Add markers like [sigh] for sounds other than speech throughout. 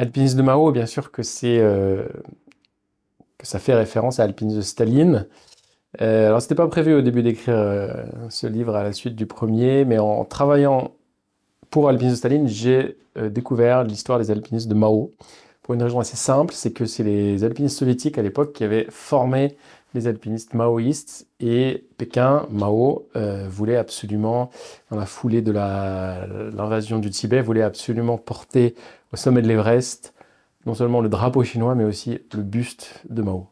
Alpiniste de Mao, bien sûr que c'est euh, que ça fait référence à Alpiniste de Staline. Alors, euh, alors, c'était pas prévu au début d'écrire euh, ce livre à la suite du premier, mais en travaillant pour Alpiniste de Staline, j'ai découvert l'histoire des alpinistes de Mao. Pour une raison assez simple, c'est que c'est les alpinistes soviétiques à l'époque qui avaient formé les alpinistes maoïstes et Pékin, Mao, euh, voulait absolument, dans la foulée de l'invasion du Tibet, voulait absolument porter au sommet de l'Everest non seulement le drapeau chinois, mais aussi le buste de Mao.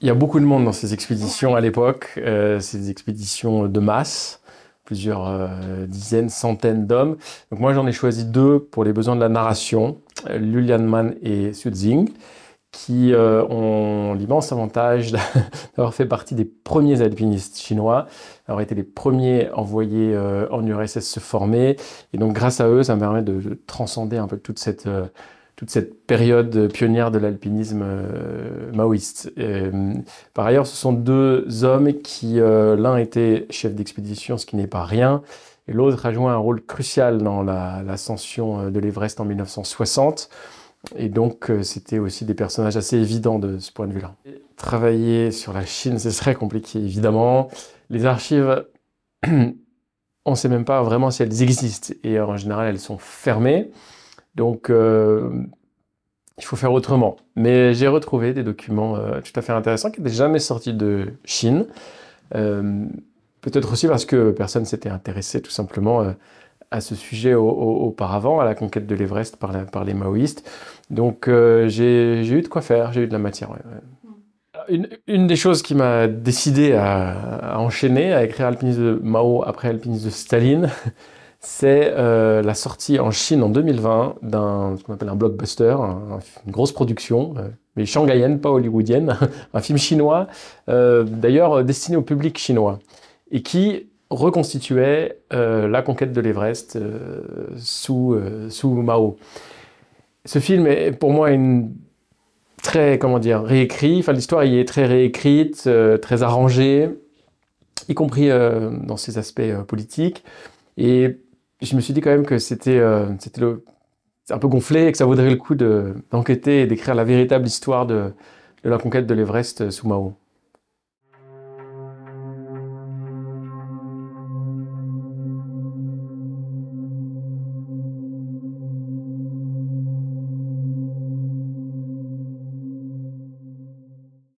Il y a beaucoup de monde dans ces expéditions à l'époque, euh, ces expéditions de masse, plusieurs euh, dizaines, centaines d'hommes. Donc moi j'en ai choisi deux pour les besoins de la narration, Lulian Man et Xu Jing qui euh, ont l'immense avantage [laughs] d'avoir fait partie des premiers alpinistes chinois, d'avoir été les premiers envoyés euh, en URSS se former. Et donc grâce à eux, ça me permet de transcender un peu toute cette, euh, toute cette période pionnière de l'alpinisme maoïste. par ailleurs, ce sont deux hommes qui, l'un était chef d'expédition, ce qui n'est pas rien, et l'autre a joué un rôle crucial dans l'ascension de l'Everest en 1960. Et donc, euh, c'était aussi des personnages assez évidents de ce point de vue-là. Travailler sur la Chine, ce serait compliqué, évidemment. Les archives, [clears throat] on ne sait même pas vraiment si elles existent. Et en général, elles sont fermées. Donc, euh, il faut faire autrement. Mais j'ai retrouvé des documents euh, tout à fait intéressants qui n'étaient jamais sortis de Chine. Peut-être aussi parce que personne s'était intéressé tout simplement à ce sujet auparavant, à la conquête de l'Everest par, les maoïstes. Donc euh, j'ai eu de quoi faire, j'ai eu de la matière. Euh, une, des choses qui m'a décidé à, enchaîner, à écrire Alpinisme de Mao après Alpinisme de Staline, [laughs] c'est euh, la sortie en Chine en 2020 d'un ce qu'on appelle un blockbuster, une grosse production, mais shanghaïenne, pas hollywoodienne, [laughs] un film chinois, d'ailleurs destiné au public chinois, et qui reconstituait euh, la conquête de l'Everest euh, sous, euh, sous Mao. Ce film est pour moi une très, comment dire, réécrit, enfin l'histoire y est très réécrite, très arrangée, y compris dans ses aspects politiques. Et je me suis dit quand même que c'était c'était un peu gonflé et que ça vaudrait le coup d'enquêter et d'écrire la véritable histoire de, de la conquête de l'Everest sous Mao.